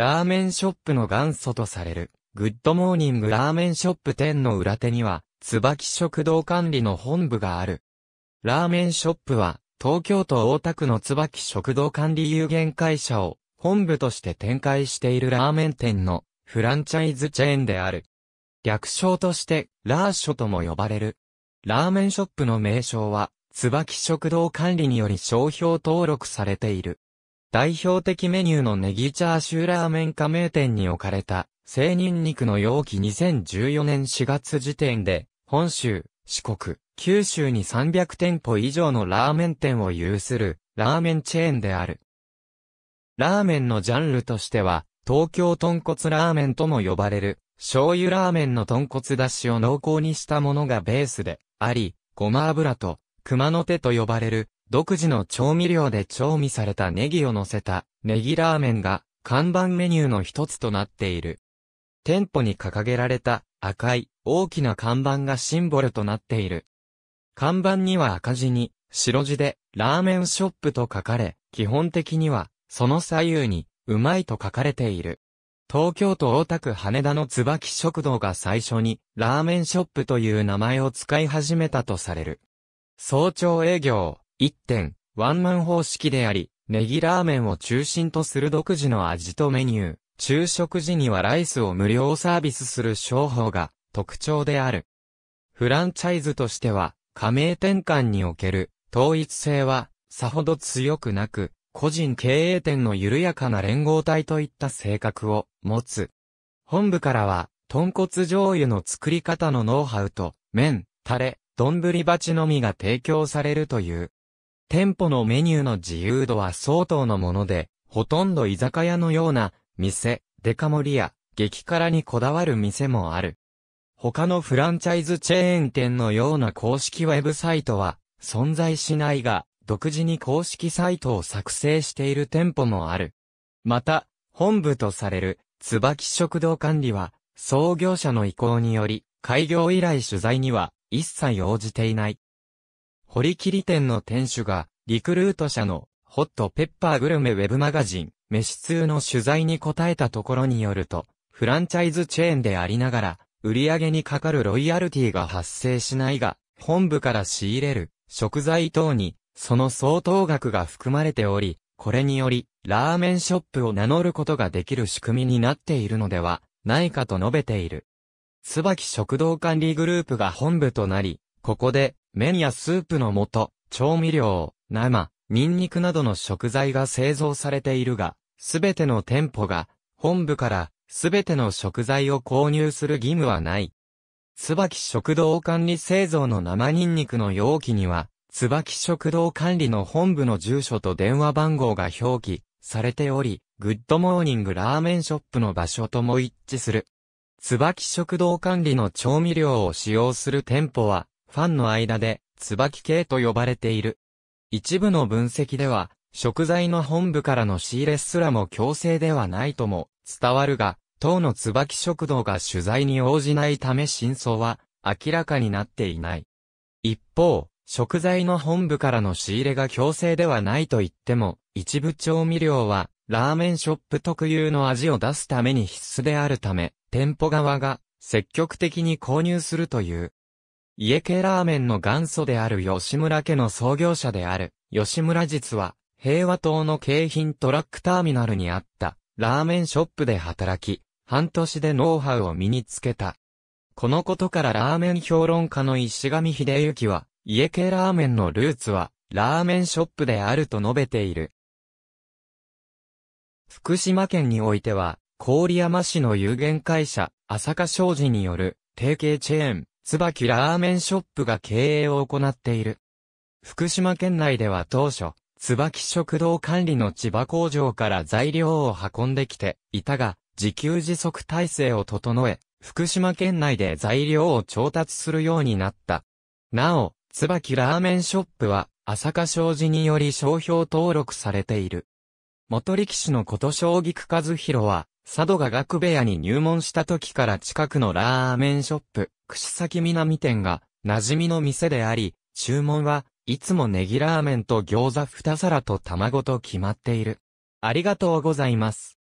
ラーメンショップの元祖とされる、グッドモーニングラーメンショップ店の裏手には、椿食堂管理の本部がある。ラーメンショップは、東京都大田区の椿食堂管理有限会社を本部として展開しているラーメン店のフランチャイズチェーンである。略称としてラーショとも呼ばれる。ラーメンショップの名称は椿食堂管理により商標登録されている。代表的メニューのネギチャーシューラーメン加盟店に置かれた、生人肉の容器2014年4月時点で、本州、四国、九州に300店舗以上のラーメン店を有する、ラーメンチェーンである。ラーメンのジャンルとしては、東京豚骨ラーメンとも呼ばれる、醤油ラーメンの豚骨だしを濃厚にしたものがベースで、あり、ごま油と、熊の手と呼ばれる、独自の調味料で調味されたネギを乗せたネギラーメンが看板メニューの一つとなっている。店舗に掲げられた赤い大きな看板がシンボルとなっている。看板には赤字に白字でラーメンショップと書かれ、基本的にはその左右にうまいと書かれている。東京都大田区羽田の椿食堂が最初にラーメンショップという名前を使い始めたとされる。早朝営業、一点、ワンマン方式であり、ネギラーメンを中心とする独自の味とメニュー、昼食時にはライスを無料サービスする商法が特徴である。フランチャイズとしては、加盟転換における統一性はさほど強くなく、個人経営店の緩やかな連合体といった性格を持つ。本部からは、豚骨醤油の作り方のノウハウと、麺、タレ、丼鉢のみが提供されるという店舗のメニューの自由度は相当のもので、ほとんど居酒屋のような、店、デカ盛りや、激辛にこだわる店もある。他のフランチャイズチェーン店のような公式ウェブサイトは存在しないが、独自に公式サイトを作成している店舗もある。また、本部とされる、椿食堂管理は、創業者の意向により、開業以来取材には一切応じていない。堀切店の店主が、リクルート社の、ホットペッパーグルメウェブマガジン、飯通の取材に答えたところによると、フランチャイズチェーンでありながら、売上にかかるロイヤルティが発生しないが、本部から仕入れる食材等に、その相当額が含まれており、これにより、ラーメンショップを名乗ることができる仕組みになっているのでは、ないかと述べている。椿食堂管理グループが本部となり、ここで、麺やスープの素、調味料、生、ニンニクなどの食材が製造されているが、すべての店舗が、本部からすべての食材を購入する義務はない。椿食堂管理製造の生ニンニクの容器には、椿食堂管理の本部の住所と電話番号が表記されており、グッドモーニングラーメンショップの場所とも一致する。椿食堂管理の調味料を使用する店舗は、ファンの間で、椿系と呼ばれている。一部の分析では、食材の本部からの仕入れすらも強制ではないとも伝わるが、当の椿食堂が取材に応じないため真相は明らかになっていない。一方、食材の本部からの仕入れが強制ではないと言っても、一部調味料は、ラーメンショップ特有の味を出すために必須であるため、店舗側が積極的に購入するという家系ラーメンの元祖である吉村家の創業者である、吉村実は、平和島の景品トラックターミナルにあった、ラーメンショップで働き、半年でノウハウを身につけた。このことからラーメン評論家の石上秀幸は、家系ラーメンのルーツは、ラーメンショップであると述べている。福島県においては、郡山市の有限会社、浅香商事による、提携チェーン、椿ラーメンショップが経営を行っている。福島県内では当初、椿食堂管理の千葉工場から材料を運んできていたが、自給自足体制を整え、福島県内で材料を調達するようになった。なお、椿ラーメンショップは、朝霞商事により商標登録されている。元力士の琴将棋区和弘は、佐渡が学部屋に入門した時から近くのラーメンショップ、串崎南店が馴染みの店であり、注文はいつもネギラーメンと餃子二皿と卵と決まっている。ありがとうございます。